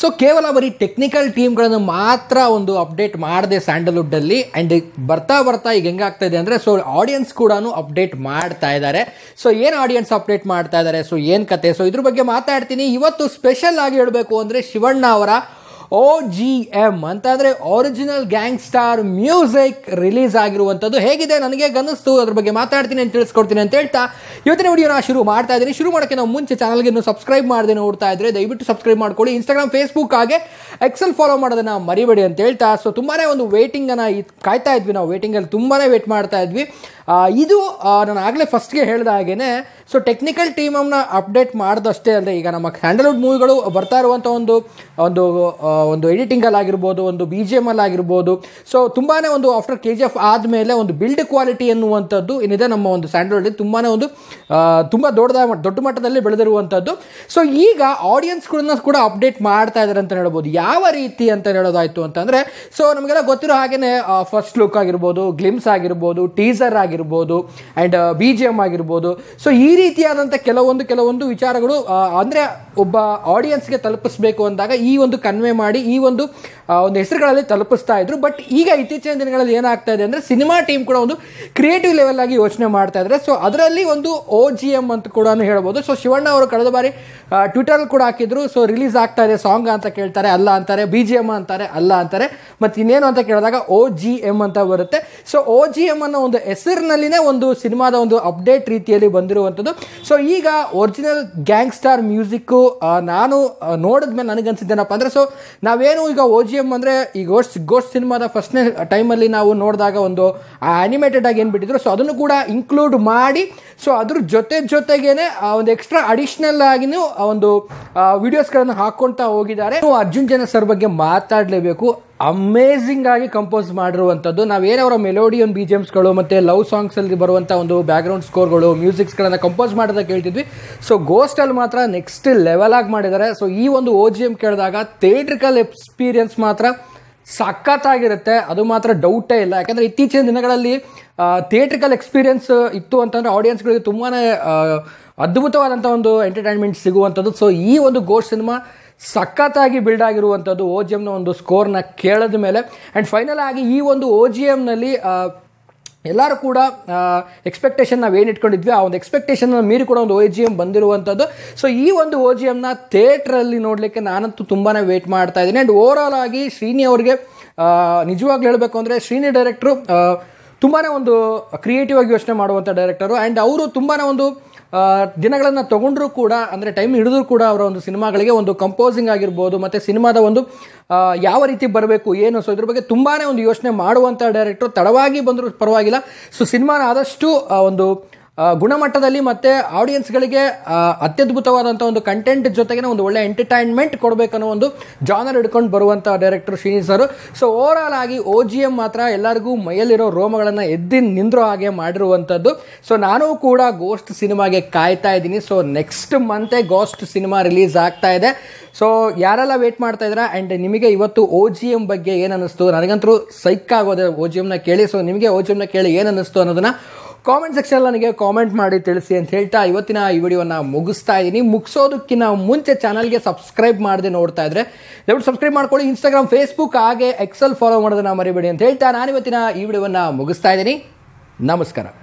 so ಕೇವಲ ಬರೀ technical ಟೀಮ್ಗಳನ್ನು ಮಾತ್ರ ಒಂದು ಅಪ್ಡೇಟ್ ಮಾಡಿದೆ ಸ್ಯಾಂಡಲ್ವುಡ್ಡಲ್ಲಿ ಆ್ಯಂಡ್ ಬರ್ತಾ ಬರ್ತಾ ಈಗ ಹೆಂಗಾಗ್ತಾ ಇದೆ ಅಂದರೆ ಸೊ ಆಡಿಯನ್ಸ್ ಕೂಡ ಅಪ್ಡೇಟ್ ಮಾಡ್ತಾ ಇದ್ದಾರೆ ಸೊ ಏನು ಆಡಿಯನ್ಸ್ ಅಪ್ಡೇಟ್ ಮಾಡ್ತಾ ಇದ್ದಾರೆ ಸೊ ಏನು ಕತೆ ಸೊ ಇದ್ರ ಬಗ್ಗೆ ಮಾತಾಡ್ತೀನಿ ಇವತ್ತು ಸ್ಪೆಷಲ್ ಆಗಿ ಹೇಳಬೇಕು ಅಂದರೆ ಶಿವಣ್ಣ ಅವರ ಒ ಜಿ ಎಂ ಅಂತ ಅಂದರೆ ಒರಿಜಿನಲ್ ಸ್ಟಾರ್ ಮ್ಯೂಸಿಕ್ ರಿಲೀಸ್ ಆಗಿರುವಂಥದ್ದು ಹೇಗಿದೆ ನನಗೆ ಗನಸ್ತು ಅದ್ರ ಬಗ್ಗೆ ಮಾತಾಡ್ತೀನಿ ಅಂತ ತಿಳಿಸ್ಕೊಡ್ತೀನಿ ಅಂತ ಹೇಳ್ತಾ ಇವತ್ತಿನ ವಿಡಿಯೋನ ಶುರು ಮಾಡ್ತಾ ಇದ್ದೀನಿ ಶುರು ಮಾಡೋಕ್ಕೆ ನಾವು ಮುಂಚೆ ಚಾನಲ್ಗೆ ಇನ್ನು ಸಬ್ಸ್ಕ್ರೈಬ್ ಮಾಡದೆ ನೋಡ್ತಾ ಇದ್ರೆ ದಯವಿಟ್ಟು ಸಬ್ಸ್ಕ್ರೈಬ್ ಮಾಡ್ಕೊಳ್ಳಿ ಇನ್ಸ್ಟಾಗ್ರಾಮ್ ಫೇಸ್ಬುಕ್ ಹಾಗೆ ಎಕ್ಸೆಲ್ ಫಾಲೋ ಮಾಡೋದನ್ನ ಮರಿಬೇಡಿ ಅಂತ ಹೇಳ್ತಾ ಸೊ ತುಂಬಾ ಒಂದು ವೇಟಿಂಗನ್ನು ಕಾಯ್ತಾ ಇದ್ವಿ ನಾವು ವೇಟಿಂಗಲ್ಲಿ ತುಂಬಾ ವೇಟ್ ಮಾಡ್ತಾ ಇದ್ವಿ ಇದು ನಾನು ಆಗಲೇ ಫಸ್ಟ್ಗೆ ಹೇಳಿದ ಹಾಗೇ ಸೊ ಟೆಕ್ನಿಕಲ್ ಟೀಮನ್ನು ಅಪ್ಡೇಟ್ ಮಾಡಿದಷ್ಟೇ ಅಲ್ಲದೆ ಈಗ ನಮ್ಮ ಸ್ಯಾಂಡಲ್ವುಡ್ ಮೂವಿಗಳು ಬರ್ತಾ ಇರುವಂಥ ಒಂದು ಒಂದು ಒಂದು ಆಗಿರ್ಬೋದು ಒಂದು ಬಿ ಜಿ ಆಗಿರ್ಬೋದು ಸೊ ತುಂಬಾ ಒಂದು ಆಫ್ಟರ್ ಕೆ ಜಿ ಎಫ್ ಆದಮೇಲೆ ಒಂದು ಬಿಲ್ಡ್ ಕ್ವಾಲಿಟಿ ಎನ್ನುವಂಥದ್ದು ಏನಿದೆ ನಮ್ಮ ಒಂದು ಸ್ಯಾಂಡಲ್ವುಡ್ ತುಂಬಾ ಒಂದು ತುಂಬ ದೊಡ್ಡದ ದೊಡ್ಡ ಮಟ್ಟದಲ್ಲಿ ಬೆಳೆದಿರುವಂಥದ್ದು ಸೊ ಈಗ ಆಡಿಯನ್ಸ್ಗಳನ್ನ ಕೂಡ ಅಪ್ಡೇಟ್ ಮಾಡ್ತಾ ಇದ್ದಾರೆ ಅಂತ ಹೇಳ್ಬೋದು ಯಾವ ರೀತಿ ಅಂತ ಹೇಳೋದಾಯಿತು ಅಂತಂದರೆ ಸೊ ನಮಗೆಲ್ಲ ಗೊತ್ತಿರೋ ಹಾಗೆಯೇ ಫಸ್ಟ್ ಲುಕ್ ಆಗಿರ್ಬೋದು ಗ್ಲಿಮ್ಸ್ ಆಗಿರ್ಬೋದು ಟೀಸರ್ ಆಗಿರ್ಬೋದು ಆಗಿರ್ಬೋದು ಆ್ಯಂಡ್ ಬಿ ಜಿ ಎಮ್ ಆಗಿರ್ಬೋದು ಸೊ ಈ ರೀತಿಯಾದಂಥ ಕೆಲವೊಂದು ಕೆಲವೊಂದು ವಿಚಾರಗಳು uh, ಅಂದ್ರೆ ಒಬ್ಬ ಆಡಿಯನ್ಸ್ಗೆ ತಲುಪಿಸಬೇಕು ಅಂದಾಗ ಈ ಒಂದು ಕನ್ವೆ ಮಾಡಿ ಈ ಒಂದು ಒಂದು ಹೆಸರುಗಳಲ್ಲಿ ತಲುಪಿಸ್ತಾ ಇದ್ರು ಬಟ್ ಈಗ ಇತ್ತೀಚಿನ ದಿನಗಳಲ್ಲಿ ಏನಾಗ್ತಾ ಇದೆ ಅಂದರೆ ಸಿನಿಮಾ ಟೀಮ್ ಕೂಡ ಒಂದು ಕ್ರಿಯೇಟಿವ್ ಲೆವೆಲ್ ಆಗಿ ಯೋಚನೆ ಮಾಡ್ತಾ ಇದ್ದಾರೆ ಸೊ ಅದರಲ್ಲಿ ಒಂದು ಓ ಜಿ ಎಮ್ ಅಂತ ಕೂಡ ಹೇಳ್ಬೋದು ಸೊ ಶಿವಣ್ಣ ಅವರು ಕಳೆದ ಬಾರಿ ಟ್ವಿಟರ್ ಕೂಡ ಹಾಕಿದ್ರು ಸೊ ರಿಲೀಸ್ ಆಗ್ತಾ ಇದೆ ಸಾಂಗ್ ಅಂತ ಕೇಳ್ತಾರೆ ಅಲ್ಲ ಅಂತಾರೆ ಬಿ ಜಿ ಎಮ್ ಅಂತಾರೆ ಅಲ್ಲ ಅಂತಾರೆ ಮತ್ತು ಇನ್ನೇನು ಅಂತ ಕೇಳಿದಾಗ ಓ ಜಿ ಎಮ್ ಅಂತ ಬರುತ್ತೆ ಸೊ ಓ ಜಿ ಎಮ್ ಅನ್ನೋ ಒಂದು ಹೆಸರಿನಲ್ಲಿನೇ ಒಂದು ಸಿನಿಮಾದ ಒಂದು ಅಪ್ಡೇಟ್ ರೀತಿಯಲ್ಲಿ ಬಂದಿರುವಂಥದ್ದು ಸೊ ಈಗ ಒರಿಜಿನಲ್ ಗ್ಯಾಂಗ್ಸ್ಟಾರ್ ಮ್ಯೂಸಿಕ್ಕು ನಾನು ನೋಡಿದ್ಮೇಲೆ ನನಗನ್ಸಿದ್ದೇನಪ್ಪ ಅಂದರೆ ಸೊ ನಾವೇನು ಈಗ ಓ ಜಿ ಎಮ್ ಅಂದರೆ ಈ ಗೋಸ್ಟ್ ಗೋಸ್ಟ್ ಸಿನಿಮಾದ ಫಸ್ಟ್ನೇ ಟೈಮಲ್ಲಿ ನಾವು ನೋಡಿದಾಗ ಒಂದು ಆ್ಯನಿಮೇಟೆಡ್ ಆಗಿ ಏನು ಬಿಟ್ಟಿದ್ರು ಸೊ ಅದನ್ನು ಕೂಡ ಇನ್ಕ್ಲೂಡ್ ಮಾಡಿ ಸೊ ಅದ್ರ ಜೊತೆ ಜೊತೆಗೇನೆ ಒಂದು ಎಕ್ಸ್ಟ್ರಾ ಅಡಿಷ್ನಲ್ ಆಗಿನೂ ಒಂದು ವಿಡಿಯೋಸ್ಗಳನ್ನು ಹಾಕ್ಕೊಳ್ತಾ ಹೋಗಿದ್ದಾರೆ ಅರ್ಜುನ್ ಜನ ಸರ್ ಬಗ್ಗೆ ಮಾತಾಡಲೇಬೇಕು ಅಮೇಝಿಂಗ್ ಆಗಿ ಕಂಪೋಸ್ ಮಾಡಿರುವಂಥದ್ದು ನಾವು ಅವರ ಮೆಲೋಡಿಯನ್ ಬಿ ಜಿ ಎಮ್ಸ್ಗಳು ಮತ್ತು ಲವ್ ಸಾಂಗ್ಸಲ್ಲಿ ಬರುವಂಥ ಒಂದು ಬ್ಯಾಕ್ಗ್ರೌಂಡ್ ಸ್ಕೋರ್ಗಳು ಮ್ಯೂಸಿಕ್ಸ್ಗಳನ್ನು ಕಂಪೋಸ್ ಮಾಡೋದಕ್ಕೆ ಕೇಳ್ತಿದ್ವಿ ಸೊ ಗೋಸ್ಟಲ್ಲಿ ಮಾತ್ರ ನೆಕ್ಸ್ಟ್ ಲೆವೆಲ್ ಆಗಿ ಮಾಡಿದ್ದಾರೆ ಸೊ ಈ ಒಂದು ಓ ಜಿ ಎಮ್ ಕೇಳಿದಾಗ ಥಿಯೇಟ್ರಿಕಲ್ ಎಕ್ಸ್ಪೀರಿಯನ್ಸ್ ಮಾತ್ರ ಸಖತ್ತಾಗಿರುತ್ತೆ ಅದು ಮಾತ್ರ ಡೌಟೇ ಇಲ್ಲ ಯಾಕಂದರೆ ಇತ್ತೀಚಿನ ದಿನಗಳಲ್ಲಿ ಥಿಯೇಟ್ರಿಕಲ್ ಎಕ್ಸ್ಪೀರಿಯನ್ಸ್ ಇತ್ತು ಅಂತಂದರೆ ಆಡಿಯನ್ಸ್ಗಳಿಗೆ ತುಂಬಾ ಅದ್ಭುತವಾದಂಥ ಒಂದು ಎಂಟರ್ಟೈನ್ಮೆಂಟ್ ಸಿಗುವಂಥದ್ದು ಸೊ ಈ ಒಂದು ಗೋಸ್ಟ್ ಸಿನಿಮಾ ಸಖತ್ತಾಗಿ ಬಿಲ್ಡ್ ಆಗಿರುವಂಥದ್ದು ಓ ಜಿ ಎಮ್ನ ಒಂದು ಸ್ಕೋರ್ನ ಕೇಳಿದ ಮೇಲೆ ಆ್ಯಂಡ್ ಫೈನಲ್ ಆಗಿ ಈ ಒಂದು ಓ ಜಿ ಎಮ್ನಲ್ಲಿ ಎಲ್ಲರೂ ಕೂಡ ಎಕ್ಸ್ಪೆಕ್ಟೇಷನ್ ನಾವು ಏನು ಇಟ್ಕೊಂಡಿದ್ವಿ ಆ ಒಂದು ಎಕ್ಸ್ಪೆಕ್ಟೇಷನ್ನ ಮೀರಿ ಕೂಡ ಒಂದು ಓ ಜಿ ಎಮ್ ಬಂದಿರುವಂಥದ್ದು ಸೊ ಈ ಒಂದು ಓ ಜಿ ಎಮ್ನ ಥಿಯೇಟ್ರಲ್ಲಿ ನೋಡಲಿಕ್ಕೆ ನಾನಂತೂ ತುಂಬಾ ವೆಯ್ಟ್ ಮಾಡ್ತಾ ಇದ್ದೀನಿ ಆ್ಯಂಡ್ ಓವರ್ ಆಲ್ ಆಗಿ ಶ್ರೀನಿ ಅವ್ರಿಗೆ ನಿಜವಾಗ್ಲೂ ಹೇಳಬೇಕು ಅಂದರೆ ಶ್ರೀನಿ ಡೈರೆಕ್ಟ್ರು ತುಂಬಾ ಒಂದು ಕ್ರಿಯೇಟಿವ್ ಆಗಿ ಯೋಚನೆ ಮಾಡುವಂಥ ಡೈರೆಕ್ಟರು ಆ್ಯಂಡ್ ಅವರು ತುಂಬಾ ಒಂದು ದಿನಗಳನ್ನು ತಗೊಂಡ್ರೂ ಕೂಡ ಅಂದರೆ ಟೈಮ್ ಹಿಡಿದ್ರು ಕೂಡ ಅವರ ಒಂದು ಸಿನಿಮಾಗಳಿಗೆ ಒಂದು ಕಂಪೋಸಿಂಗ್ ಆಗಿರ್ಬೋದು ಮತ್ತು ಸಿನಿಮಾದ ಒಂದು ಯಾವ ರೀತಿ ಬರಬೇಕು ಏನು ಸೊ ಇದ್ರ ಬಗ್ಗೆ ತುಂಬಾ ಒಂದು ಯೋಚನೆ ಮಾಡುವಂಥ ಡೈರೆಕ್ಟರ್ ತಡವಾಗಿ ಬಂದರೂ ಪರವಾಗಿಲ್ಲ ಸೊ ಸಿನಿಮಾನ ಆದಷ್ಟು ಒಂದು ಗುಣಮಟ್ಟದಲ್ಲಿ ಮತ್ತೆ ಆಡಿಯನ್ಸ್ಗಳಿಗೆ ಅತ್ಯದ್ಭುತವಾದಂಥ ಒಂದು ಕಂಟೆಂಟ್ ಜೊತೆಗೆ ಒಂದು ಒಳ್ಳೆ ಎಂಟರ್ಟೈನ್ಮೆಂಟ್ ಕೊಡಬೇಕನ್ನೋ ಒಂದು ಜಾನರ್ ಹಿಡ್ಕೊಂಡು ಬರುವಂಥ director Srinis sir so overall ಆಗಿ ಓ ಜಿ ಎಮ್ ಮಾತ್ರ ಎಲ್ಲರಿಗೂ ಮೈಯಲ್ಲಿರೋ ರೋಮಗಳನ್ನು ಎದ್ದು ನಿಂದ್ರೋ ಹಾಗೆ ಮಾಡಿರುವಂಥದ್ದು ಸೊ ನಾನು ಕೂಡ ಗೋಸ್ಟ್ ಸಿನಿಮಾಗೆ ಕಾಯ್ತಾ ಇದ್ದೀನಿ ಸೊ ನೆಕ್ಸ್ಟ್ ಮಂತೆ ಗೋಸ್ಟ್ ಸಿನಿಮಾ ರಿಲೀಸ್ ಆಗ್ತಾ ಇದೆ ಸೊ ಯಾರೆಲ್ಲ ವೇಟ್ ಮಾಡ್ತಾ ಇದ್ದೀರಾ ಆ್ಯಂಡ್ ನಿಮಗೆ ಇವತ್ತು ಓ ಜಿ ಎಮ್ ಬಗ್ಗೆ ಏನು ಅನ್ನಿಸ್ತು ನನಗಂತರೂ ಸೈಕ್ ಆಗೋದೆ ಓ ಜಿ ಎಮ್ನ ಕೇಳಿ ಸೊ ನಿಮಗೆ ಓ ಜಿ ಕೇಳಿ ಏನು ಅನ್ನಿಸ್ತು ಅನ್ನೋದನ್ನು ಕಾಮೆಂಟ್ ಸೆಕ್ಷನ್ ನನಗೆ ಕಾಮೆಂಟ್ ಮಾಡಿ ತಿಳಿಸಿ ಅಂತ ಹೇಳ್ತಾ ಇವತ್ತಿನ ಈ ವಿಡಿಯೋನ ಮುಗಿಸ್ತಾ ಇದ್ದೀನಿ ಮುಗಿಸೋದಕ್ಕಿಂತ ಮುಂಚೆ ಚಾನಲ್ಗೆ ಸಬ್ಸ್ಕ್ರೈಬ್ ಮಾಡದೆ ನೋಡ್ತಾ ಇದ್ರೆ ದಯವಿಟ್ಟು ಸಬ್ಸ್ಕ್ರೈಬ್ ಮಾಡ್ಕೊಳ್ಳಿ ಇನ್ಸ್ಟಾಗ್ರಾಮ್ ಫೇಸ್ಬುಕ್ ಹಾಗೆ ಎಕ್ಸೆಲ್ ಫಾಲೋ ಮಾಡೋದನ್ನ ಮರಿಬೇಡಿ ಅಂತ ಹೇಳ್ತಾ ನಾನು ಇವತ್ತಿನ ಈ ವಿಡಿಯೋವನ್ನು ಮುಗಿಸ್ತಾ ಇದ್ದೀನಿ ನಮಸ್ಕಾರ